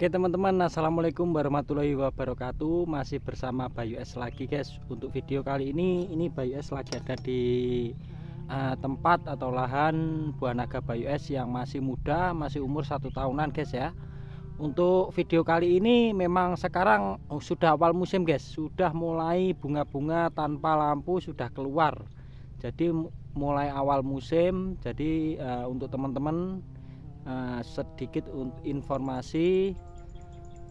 Oke teman-teman Assalamualaikum warahmatullahi wabarakatuh Masih bersama Bayu S lagi guys Untuk video kali ini Ini Bayu S lagi ada di uh, Tempat atau lahan Buah naga Bayu S yang masih muda Masih umur satu tahunan guys ya Untuk video kali ini Memang sekarang oh, sudah awal musim guys Sudah mulai bunga-bunga Tanpa lampu sudah keluar Jadi mulai awal musim Jadi uh, untuk teman-teman Uh, sedikit informasi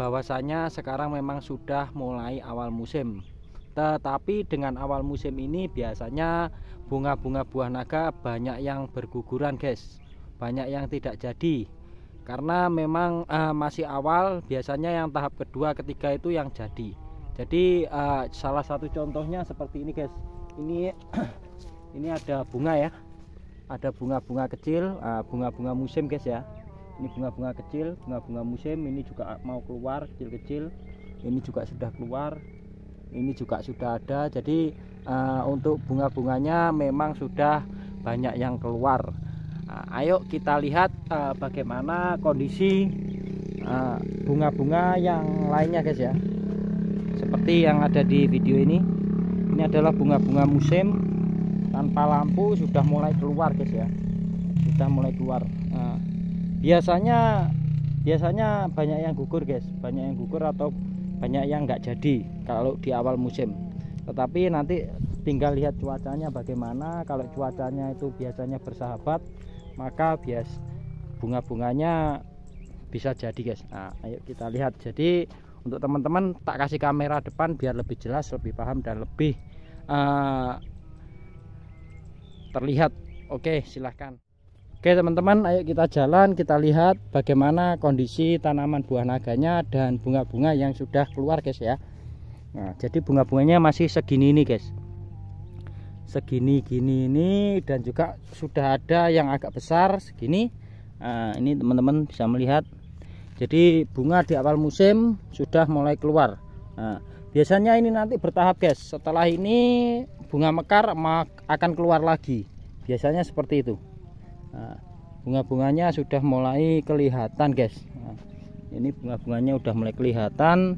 bahwasanya sekarang memang sudah mulai awal musim tetapi dengan awal musim ini biasanya bunga-bunga buah naga banyak yang berguguran guys banyak yang tidak jadi karena memang uh, masih awal biasanya yang tahap kedua ketiga itu yang jadi jadi uh, salah satu contohnya seperti ini guys ini ini ada bunga ya ada bunga-bunga kecil eh, bunga-bunga uh, musim guys ya ini bunga-bunga kecil bunga-bunga musim ini juga mau keluar kecil-kecil ini juga sudah keluar ini juga sudah ada jadi uh, untuk bunga-bunganya memang sudah banyak yang keluar uh, ayo kita lihat uh, bagaimana kondisi eh, bunga-bunga uh, yang lainnya guys ya seperti yang ada di video ini ini adalah bunga-bunga musim tanpa lampu sudah mulai keluar guys ya sudah mulai keluar uh, biasanya biasanya banyak yang gugur guys banyak yang gugur atau banyak yang nggak jadi kalau di awal musim tetapi nanti tinggal lihat cuacanya bagaimana kalau cuacanya itu biasanya bersahabat maka bias bunga-bunganya bisa jadi guys nah ayo kita lihat jadi untuk teman-teman tak kasih kamera depan biar lebih jelas lebih paham dan lebih uh, terlihat oke silahkan Oke teman-teman ayo kita jalan kita lihat bagaimana kondisi tanaman buah naganya dan bunga-bunga yang sudah keluar guys ya Nah jadi bunga-bunganya masih segini ini guys Segini gini ini dan juga sudah ada yang agak besar segini nah, Ini teman-teman bisa melihat Jadi bunga di awal musim sudah mulai keluar nah, Biasanya ini nanti bertahap guys setelah ini bunga mekar akan keluar lagi Biasanya seperti itu Nah, bunga-bunganya sudah mulai kelihatan guys nah, ini bunga-bunganya sudah mulai kelihatan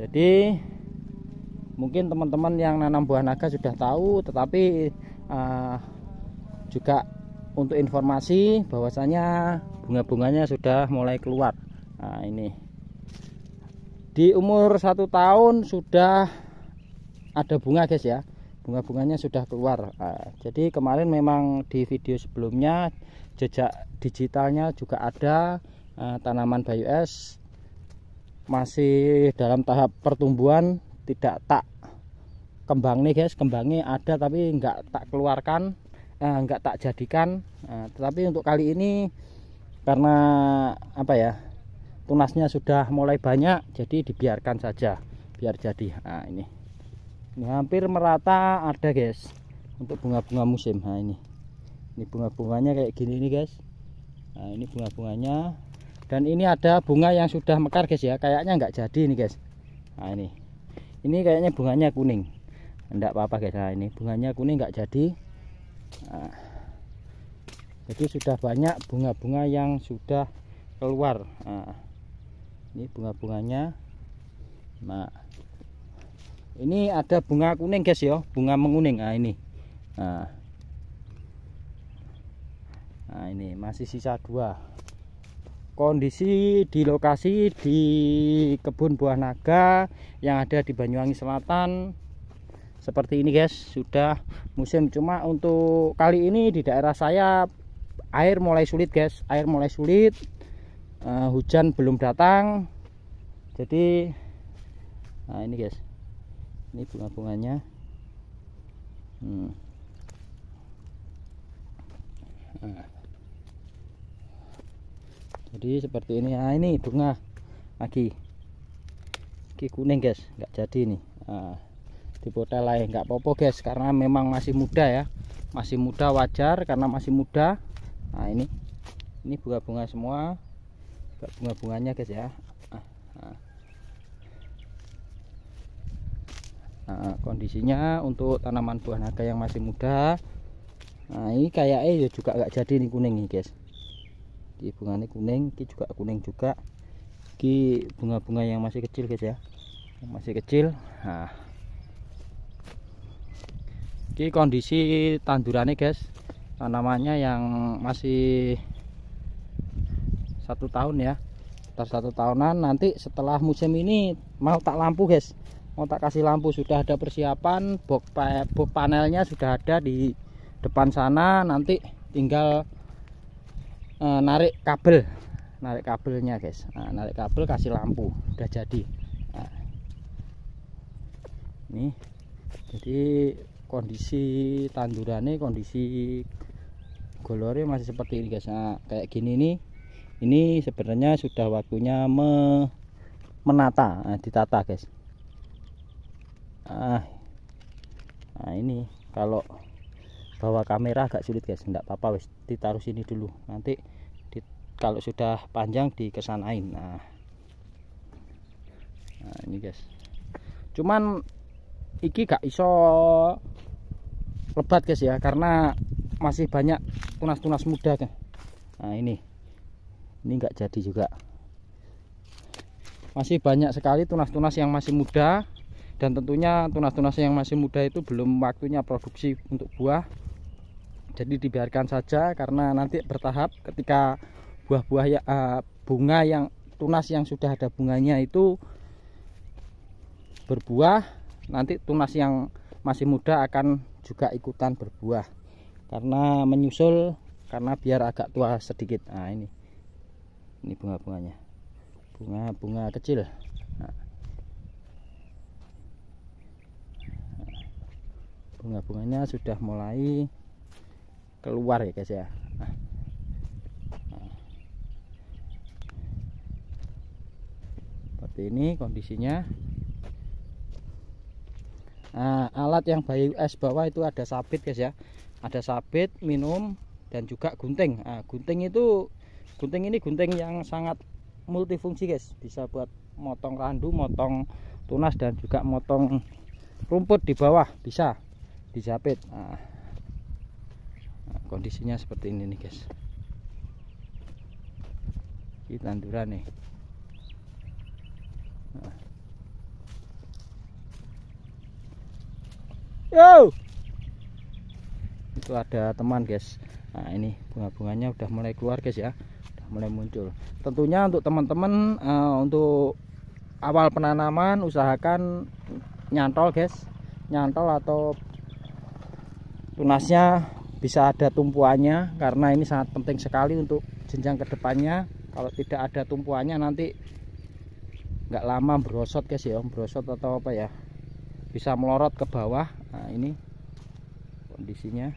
jadi mungkin teman-teman yang nanam buah naga sudah tahu tetapi uh, juga untuk informasi bahwasanya bunga-bunganya sudah mulai keluar nah ini di umur satu tahun sudah ada bunga guys ya bunga-bunganya sudah keluar nah, jadi kemarin memang di video sebelumnya jejak digitalnya juga ada eh, tanaman bayu es masih dalam tahap pertumbuhan tidak tak kembang nih guys kembangnya ada tapi enggak tak keluarkan eh, nggak tak jadikan nah, tetapi untuk kali ini karena apa ya tunasnya sudah mulai banyak jadi dibiarkan saja biar jadi nah ini ini hampir merata ada guys untuk bunga-bunga musim nah ini ini bunga-bunganya kayak gini nih guys nah ini bunga-bunganya dan ini ada bunga yang sudah mekar guys ya kayaknya nggak jadi nih guys nah ini ini kayaknya bunganya kuning enggak apa-apa guys nah ini bunganya kuning nggak jadi nah, jadi sudah banyak bunga-bunga yang sudah keluar nah, ini bunga-bunganya nah ini ada bunga kuning guys ya bunga menguning nah ini nah, nah ini masih sisa dua kondisi di lokasi di kebun buah naga yang ada di Banyuwangi Selatan seperti ini guys sudah musim cuma untuk kali ini di daerah saya air mulai sulit guys air mulai sulit uh, hujan belum datang jadi nah ini guys ini bunga-bunganya hmm. nah. jadi seperti ini nah ini bunga lagi ini kuning guys nggak jadi nih nah, di botol lain nggak popo guys karena memang masih muda ya masih muda wajar karena masih muda nah ini ini bunga-bunga semua bunga-bunganya guys ya nah, nah. nah, kondisinya untuk tanaman buah naga yang masih muda nah ini kayaknya ya juga nggak jadi nih kuning nih guys di bunganya kuning ini juga kuning juga ki bunga-bunga yang masih kecil guys ya yang masih kecil nah ini kondisi tandurannya guys tanamannya yang masih satu tahun ya setelah satu tahunan nanti setelah musim ini mau tak lampu guys mau tak kasih lampu sudah ada persiapan box, panelnya sudah ada di depan sana nanti tinggal e, narik kabel narik kabelnya guys nah, narik kabel kasih lampu udah jadi nah, ini jadi kondisi tandurannya kondisi golore masih seperti ini guys nah, kayak gini nih ini sebenarnya sudah waktunya me menata nah, ditata guys ah nah ini kalau bawa kamera agak sulit guys enggak apa-apa wis ditaruh sini dulu nanti di, kalau sudah panjang dikesanain nah nah ini guys cuman iki gak iso lebat guys ya karena masih banyak tunas-tunas muda kan nah ini ini enggak jadi juga masih banyak sekali tunas-tunas yang masih muda dan tentunya tunas-tunas yang masih muda itu belum waktunya produksi untuk buah jadi dibiarkan saja karena nanti bertahap ketika buah-buah ya uh, bunga yang tunas yang sudah ada bunganya itu berbuah nanti tunas yang masih muda akan juga ikutan berbuah karena menyusul karena biar agak tua sedikit nah ini ini bunga-bunganya bunga-bunga kecil bunga-bunganya sudah mulai keluar ya guys ya nah. seperti ini kondisinya nah, alat yang bayi es bawah itu ada sabit guys ya ada sabit minum dan juga gunting nah, gunting itu gunting ini gunting yang sangat multifungsi guys bisa buat motong randu motong tunas dan juga motong rumput di bawah bisa dijapit nah. nah, kondisinya seperti ini nih guys ini tanduran nih nah. yo itu ada teman guys nah ini bunga-bunganya udah mulai keluar guys ya udah mulai muncul tentunya untuk teman-teman uh, untuk awal penanaman usahakan nyantol guys nyantol atau tunasnya bisa ada tumpuannya karena ini sangat penting sekali untuk jenjang kedepannya kalau tidak ada tumpuannya nanti nggak lama berosot guys ya berosot atau apa ya bisa melorot ke bawah nah ini kondisinya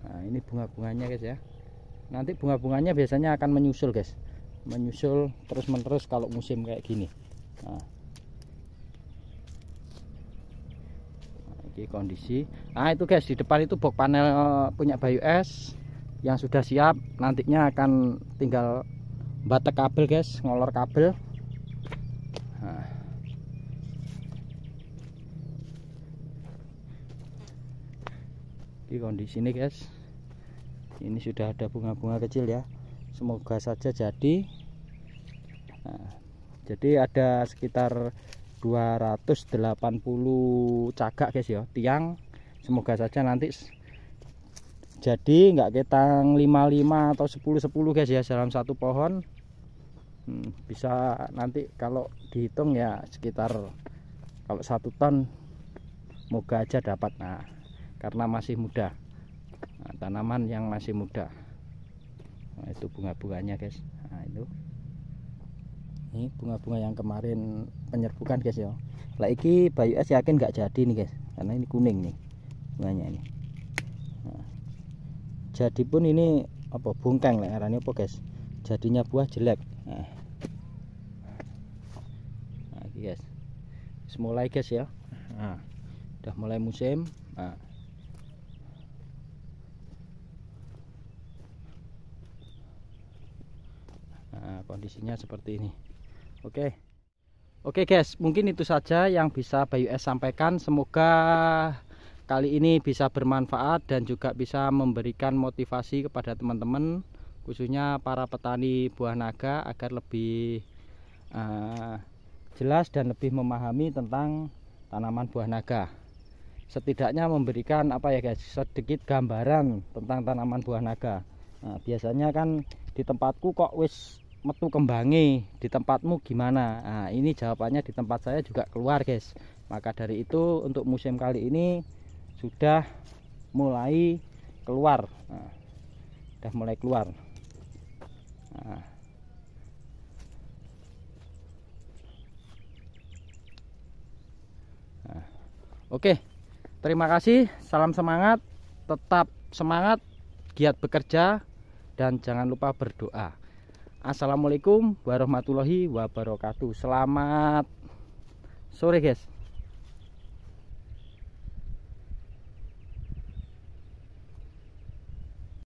nah ini bunga-bunganya guys ya nanti bunga-bunganya biasanya akan menyusul guys menyusul terus-menerus kalau musim kayak gini nah Oke kondisi. Nah itu guys di depan itu box panel eh, punya Bayu S yang sudah siap. Nantinya akan tinggal batek kabel guys, ngolor kabel. di nah. kondisi ini guys. Ini sudah ada bunga-bunga kecil ya. Semoga saja jadi. Nah, jadi ada sekitar 280 cagak guys ya tiang semoga saja nanti jadi nggak ketang 55 atau 10 10 guys ya dalam satu pohon hmm, bisa nanti kalau dihitung ya sekitar kalau satu ton moga aja dapat nah karena masih muda nah, tanaman yang masih muda nah, itu bunga-bunganya guys nah itu ini bunga-bunga yang kemarin penyerbukan guys ya lah iki bayu es yakin nggak jadi nih guys karena ini kuning nih bunganya ini nah, jadi pun ini apa bungkang lah arahnya apa guys jadinya buah jelek nah, nah guys mulai guys ya nah, udah mulai musim nah, Nah, kondisinya seperti ini oke Oke guys, mungkin itu saja yang bisa Bayu S sampaikan. Semoga kali ini bisa bermanfaat dan juga bisa memberikan motivasi kepada teman-teman, khususnya para petani buah naga agar lebih uh, jelas dan lebih memahami tentang tanaman buah naga. Setidaknya memberikan apa ya guys, sedikit gambaran tentang tanaman buah naga. Nah, biasanya kan di tempatku kok wis metu kembangi di tempatmu gimana nah, ini jawabannya di tempat saya juga keluar guys maka dari itu untuk musim kali ini sudah mulai keluar nah, sudah mulai keluar nah. Nah. oke terima kasih salam semangat tetap semangat giat bekerja dan jangan lupa berdoa Assalamualaikum warahmatullahi wabarakatuh Selamat sore guys